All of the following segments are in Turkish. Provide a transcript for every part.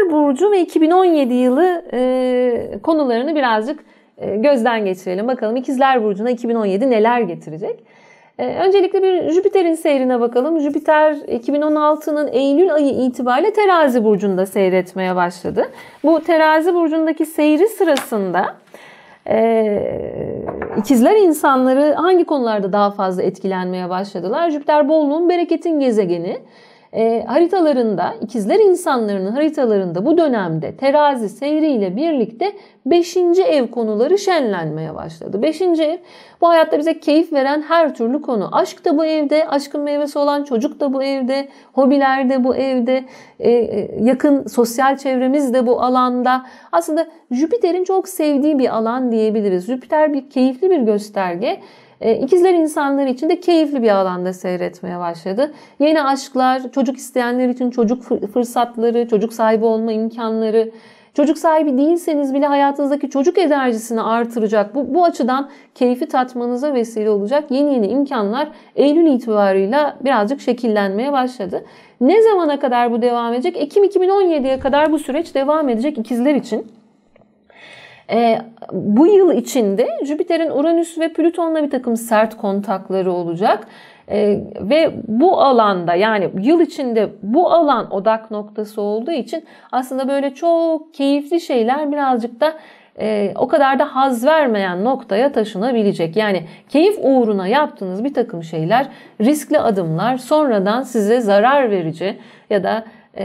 Boğalar Burcu ve 2017 yılı e, konularını birazcık e, gözden geçirelim. Bakalım İkizler Burcu'na 2017 neler getirecek? E, öncelikle bir Jüpiter'in seyrine bakalım. Jüpiter 2016'nın Eylül ayı itibariyle Terazi Burcu'nda seyretmeye başladı. Bu Terazi Burcu'ndaki seyri sırasında e, ikizler insanları hangi konularda daha fazla etkilenmeye başladılar? Jüpiter bolluğun bereketin gezegeni e, haritalarında ikizler insanların haritalarında bu dönemde terazi seyriyle birlikte 5. ev konuları şenlenmeye başladı. 5. ev bu hayatta bize keyif veren her türlü konu. Aşk da bu evde, aşkın meyvesi olan çocuk da bu evde, hobiler de bu evde, e, e yakın sosyal çevremiz de bu alanda. Aslında Jüpiter'in çok sevdiği bir alan diyebiliriz. Jüpiter bir keyifli bir gösterge. E, ikizler insanları için de keyifli bir alanda seyretmeye başladı. Yeni aşklar, çocuk isteyenler için çocuk fırsatları, çocuk sahibi olma imkanları, Çocuk sahibi değilseniz bile hayatınızdaki çocuk enerjisini artıracak. Bu, bu açıdan keyfi tatmanıza vesile olacak yeni yeni imkanlar Eylül itibarıyla birazcık şekillenmeye başladı. Ne zamana kadar bu devam edecek? Ekim 2017'ye kadar bu süreç devam edecek ikizler için. E, bu yıl içinde Jüpiter'in Uranüs ve Plüton'la bir takım sert kontakları olacak. E, ve bu alanda yani yıl içinde bu alan odak noktası olduğu için aslında böyle çok keyifli şeyler birazcık da e, o kadar da haz vermeyen noktaya taşınabilecek. Yani keyif uğruna yaptığınız bir takım şeyler, riskli adımlar sonradan size zarar verici ya da e,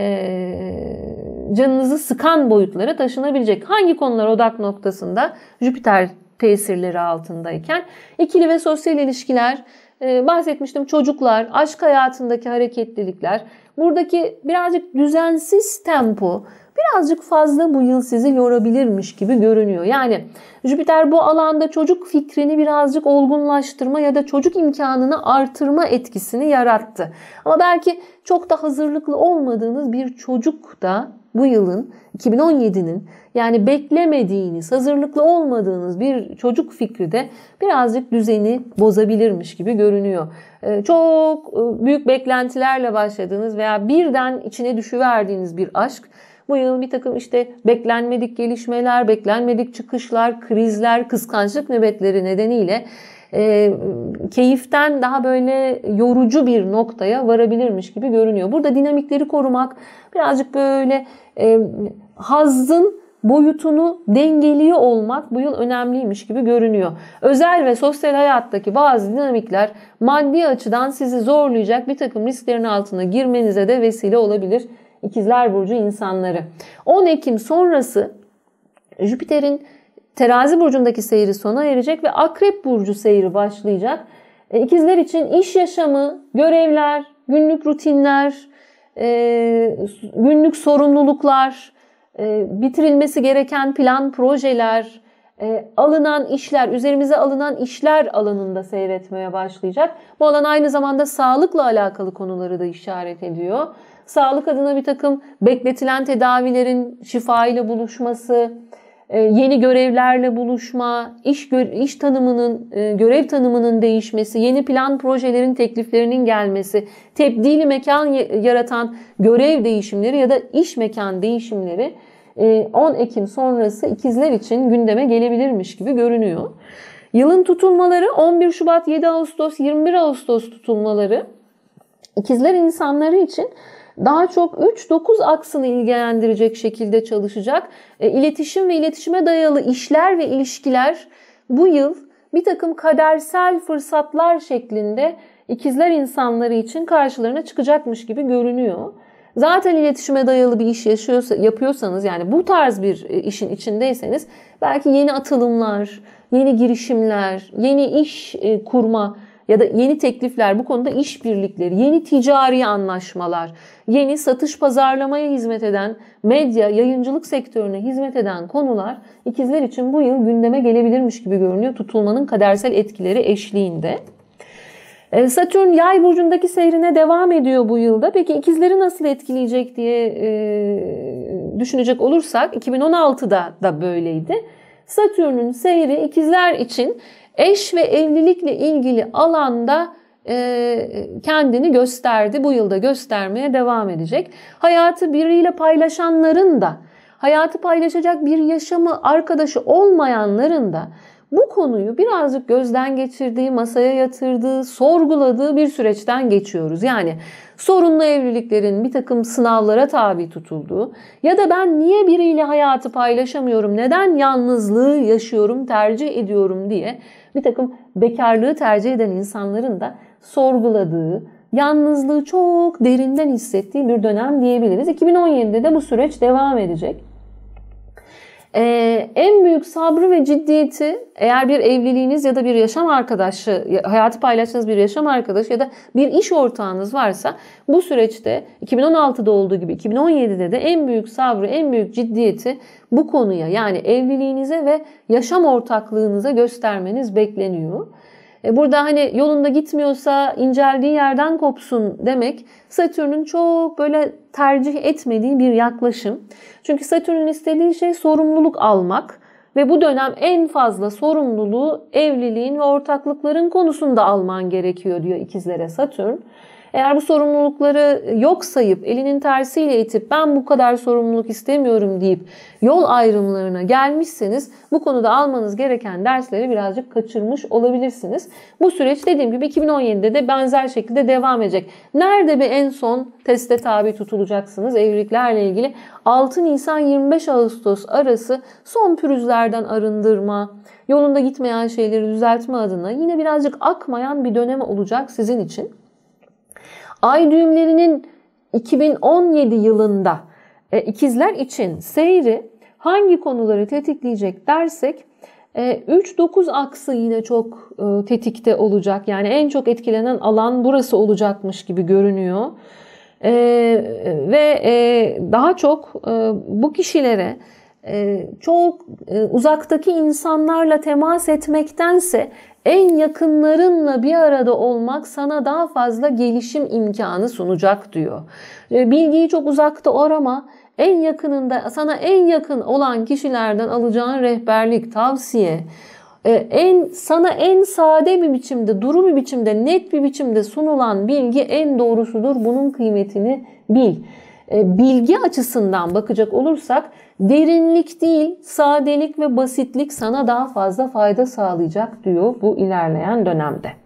canınızı sıkan boyutlara taşınabilecek. Hangi konular odak noktasında Jüpiter tesirleri altındayken ikili ve sosyal ilişkiler, e, bahsetmiştim çocuklar, aşk hayatındaki hareketlilikler, buradaki birazcık düzensiz tempo birazcık fazla bu yıl sizi yorabilirmiş gibi görünüyor. Yani Jüpiter bu alanda çocuk fikrini birazcık olgunlaştırma ya da çocuk imkanını artırma etkisini yarattı. Ama belki çok da hazırlıklı olmadığınız bir çocuk da bu yılın 2017'nin yani beklemediğiniz, hazırlıklı olmadığınız bir çocuk fikri de birazcık düzeni bozabilirmiş gibi görünüyor. Ee, çok e, büyük beklentilerle başladığınız veya birden içine düşüverdiğiniz bir aşk bu yıl bir takım işte beklenmedik gelişmeler, beklenmedik çıkışlar, krizler, kıskançlık nöbetleri nedeniyle e, keyiften daha böyle yorucu bir noktaya varabilirmiş gibi görünüyor. Burada dinamikleri korumak birazcık böyle e, hazın boyutunu dengeliyor olmak bu yıl önemliymiş gibi görünüyor. Özel ve sosyal hayattaki bazı dinamikler maddi açıdan sizi zorlayacak bir takım risklerin altına girmenize de vesile olabilir ikizler Burcu insanları. 10 Ekim sonrası Jüpiter'in Terazi burcundaki seyri sona erecek ve Akrep burcu seyri başlayacak. E, ikizler için iş yaşamı, görevler, günlük rutinler, e, günlük sorumluluklar, e, bitirilmesi gereken plan, projeler, alınan işler, üzerimize alınan işler alanında seyretmeye başlayacak. Bu alan aynı zamanda sağlıkla alakalı konuları da işaret ediyor. Sağlık adına bir takım bekletilen tedavilerin şifa ile buluşması, e, yeni görevlerle buluşma, iş iş tanımının, e, görev tanımının değişmesi, yeni plan projelerin tekliflerinin gelmesi, tebdili mekan yaratan görev değişimleri ya da iş mekan değişimleri 10 e, Ekim sonrası ikizler için gündeme gelebilirmiş gibi görünüyor. Yılın tutulmaları 11 Şubat, 7 Ağustos, 21 Ağustos tutulmaları ikizler insanları için daha çok 3-9 aksını ilgilendirecek şekilde çalışacak. E, iletişim ve iletişime dayalı işler ve ilişkiler bu yıl bir takım kadersel fırsatlar şeklinde ikizler insanları için karşılarına çıkacakmış gibi görünüyor. Zaten iletişime dayalı bir iş yaşıyorsa, yapıyorsanız yani bu tarz bir e, işin içindeyseniz belki yeni atılımlar, yeni girişimler, yeni iş e, kurma ya da yeni teklifler bu konuda işbirlikleri, yeni ticari anlaşmalar, yeni satış pazarlamaya hizmet eden, medya, yayıncılık sektörüne hizmet eden konular ikizler için bu yıl gündeme gelebilirmiş gibi görünüyor tutulmanın kadersel etkileri eşliğinde. Ee, Satürn yay burcundaki seyrine devam ediyor bu yılda. Peki ikizleri nasıl etkileyecek diye e, düşünecek olursak 2016'da da böyleydi. Satürn'ün seyri ikizler için Eş ve evlilikle ilgili alanda e, kendini gösterdi. Bu yılda göstermeye devam edecek. Hayatı biriyle paylaşanların da hayatı paylaşacak bir yaşamı arkadaşı olmayanların da bu konuyu birazcık gözden geçirdiği, masaya yatırdığı, sorguladığı bir süreçten geçiyoruz. Yani sorunlu evliliklerin bir takım sınavlara tabi tutulduğu ya da ben niye biriyle hayatı paylaşamıyorum, neden yalnızlığı yaşıyorum, tercih ediyorum diye bir takım bekarlığı tercih eden insanların da sorguladığı, yalnızlığı çok derinden hissettiği bir dönem diyebiliriz. 2017'de de bu süreç devam edecek. Ee, en büyük sabrı ve ciddiyeti eğer bir evliliğiniz ya da bir yaşam arkadaşı, hayatı paylaştığınız bir yaşam arkadaşı ya da bir iş ortağınız varsa bu süreçte 2016'da olduğu gibi 2017'de de en büyük sabrı, en büyük ciddiyeti bu konuya yani evliliğinize ve yaşam ortaklığınıza göstermeniz bekleniyor. E, burada hani yolunda gitmiyorsa inceldiği yerden kopsun demek Satürn'ün çok böyle tercih etmediği bir yaklaşım. Çünkü Satürn'ün istediği şey sorumluluk almak ve bu dönem en fazla sorumluluğu evliliğin ve ortaklıkların konusunda alman gerekiyor diyor ikizlere Satürn. Eğer bu sorumlulukları yok sayıp elinin tersiyle itip ben bu kadar sorumluluk istemiyorum deyip yol ayrımlarına gelmişseniz bu konuda almanız gereken dersleri birazcık kaçırmış olabilirsiniz. Bu süreç dediğim gibi 2017'de de benzer şekilde devam edecek. Nerede bir en son teste tabi tutulacaksınız evliliklerle ilgili? 6 Nisan 25 Ağustos arası son pürüzlerden arındırma, yolunda gitmeyen şeyleri düzeltme adına yine birazcık akmayan bir dönem olacak sizin için. Ay düğümlerinin 2017 yılında e, ikizler için seyri hangi konuları tetikleyecek dersek 3-9 e, aksı yine çok e, tetikte olacak. Yani en çok etkilenen alan burası olacakmış gibi görünüyor. E, ve daha çok bu kişilere ee, çok e, uzaktaki insanlarla temas etmektense en yakınlarınla bir arada olmak sana daha fazla gelişim imkanı sunacak diyor. Ee, bilgiyi çok uzakta arama. En yakınında sana en yakın olan kişilerden alacağın rehberlik, tavsiye, e, en sana en sade bir biçimde, duru bir biçimde, net bir biçimde sunulan bilgi en doğrusudur. Bunun kıymetini bil. E, bilgi açısından bakacak olursak derinlik değil sadelik ve basitlik sana daha fazla fayda sağlayacak diyor bu ilerleyen dönemde.